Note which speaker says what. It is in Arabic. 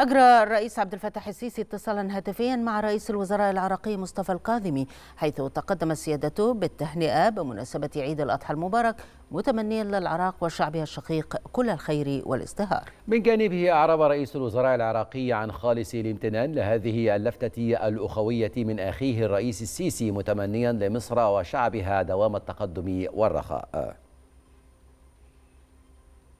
Speaker 1: أجرى الرئيس عبد الفتاح السيسي اتصالا هاتفيا مع رئيس الوزراء العراقي مصطفى القاذمي حيث تقدم سيادته بالتهنئة بمناسبة عيد الأضحى المبارك متمنيا للعراق وشعبها الشقيق كل الخير والازدهار
Speaker 2: من جانبه أعرب رئيس الوزراء العراقي عن خالص الامتنان لهذه اللفتة الأخوية من أخيه الرئيس السيسي متمنيا لمصر وشعبها دوام التقدم والرخاء